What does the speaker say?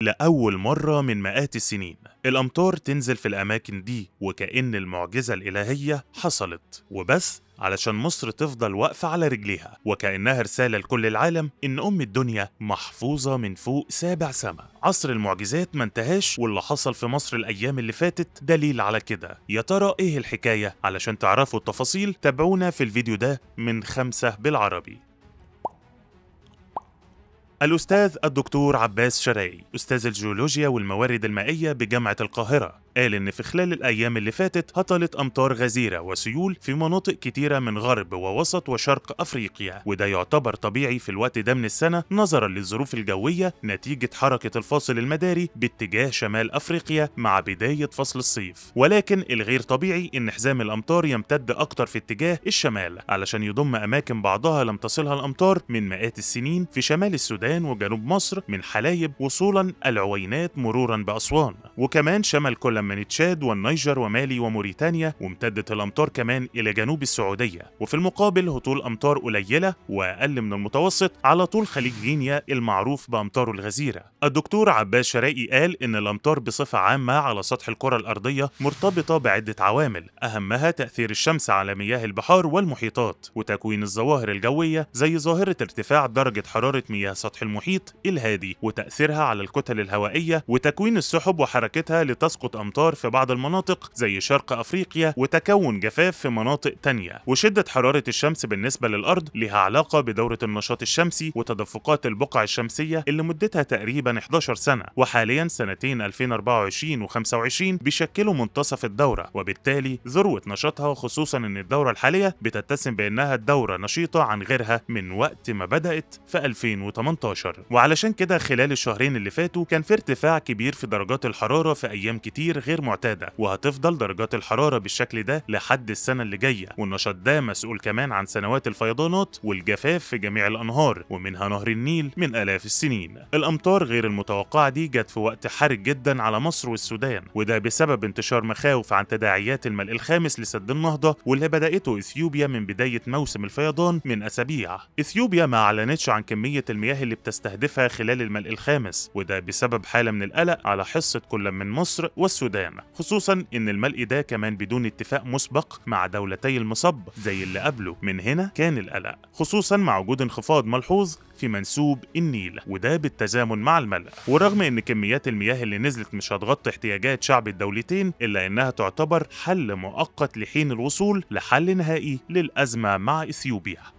لأول مرة من مئات السنين الأمطار تنزل في الأماكن دي وكأن المعجزة الإلهية حصلت وبس علشان مصر تفضل واقفة على رجليها وكأنها رسالة لكل العالم إن أم الدنيا محفوظة من فوق سابع سما عصر المعجزات ما انتهاش واللي حصل في مصر الأيام اللي فاتت دليل على كده يا ترى إيه الحكاية علشان تعرفوا التفاصيل تابعونا في الفيديو ده من خمسة بالعربي الأستاذ الدكتور عباس شرعي أستاذ الجيولوجيا والموارد المائية بجامعة القاهرة قال إن في خلال الأيام اللي فاتت هطلت أمطار غزيرة وسيول في مناطق كتيرة من غرب ووسط وشرق أفريقيا وده يعتبر طبيعي في الوقت ده من السنة نظرا للظروف الجوية نتيجة حركة الفاصل المداري باتجاه شمال أفريقيا مع بداية فصل الصيف ولكن الغير طبيعي إن حزام الأمطار يمتد أكتر في اتجاه الشمال علشان يضم أماكن بعضها لم تصلها الأمطار من مئات السنين في شمال السودان السودان وجنوب مصر من حلايب وصولا العوينات مرورا بأسوان وكمان شمل كل من تشاد والنيجر ومالي وموريتانيا وامتدت الأمطار كمان إلى جنوب السعودية وفي المقابل هطول أمطار قليلة وأقل من المتوسط على طول خليج غينيا المعروف بأمطاره الغزيرة الدكتور عباس شرائي قال إن الأمطار بصفة عامة على سطح الكرة الأرضية مرتبطة بعدة عوامل أهمها تأثير الشمس على مياه البحار والمحيطات وتكوين الظواهر الجوية زي ظاهرة ارتفاع درجة حرارة مياه سطح سطح المحيط الهادي وتأثيرها على الكتل الهوائية وتكوين السحب وحركتها لتسقط أمطار في بعض المناطق زي شرق أفريقيا وتكون جفاف في مناطق تانية وشدة حرارة الشمس بالنسبة للأرض لها علاقة بدورة النشاط الشمسي وتدفقات البقع الشمسية اللي مدتها تقريبا 11 سنة وحاليا سنتين 2024 و25 بيشكلوا منتصف الدورة وبالتالي ذروة نشاطها خصوصا ان الدورة الحالية بتتسم بانها الدورة نشيطة عن غيرها من وقت ما بدأت في 2018 2016 وعلشان كده خلال الشهرين اللي فاتوا كان في ارتفاع كبير في درجات الحرارة في أيام كتير غير معتادة وهتفضل درجات الحرارة بالشكل ده لحد السنة اللي جاية والنشاط ده مسؤول كمان عن سنوات الفيضانات والجفاف في جميع الأنهار ومنها نهر النيل من آلاف السنين الأمطار غير المتوقعة دي جت في وقت حرج جدا على مصر والسودان وده بسبب انتشار مخاوف عن تداعيات الملء الخامس لسد النهضة واللي بدأته إثيوبيا من بداية موسم الفيضان من أسابيع إثيوبيا ما أعلنتش عن كمية المياه اللي بتستهدفها خلال الملء الخامس وده بسبب حالة من القلق على حصة كل من مصر والسودان خصوصا ان الملء ده كمان بدون اتفاق مسبق مع دولتي المصب زي اللي قبله من هنا كان القلق خصوصا مع وجود انخفاض ملحوظ في منسوب النيل وده بالتزامن مع الملء ورغم ان كميات المياه اللي نزلت مش هتغطي احتياجات شعب الدولتين الا انها تعتبر حل مؤقت لحين الوصول لحل نهائي للأزمة مع إثيوبيا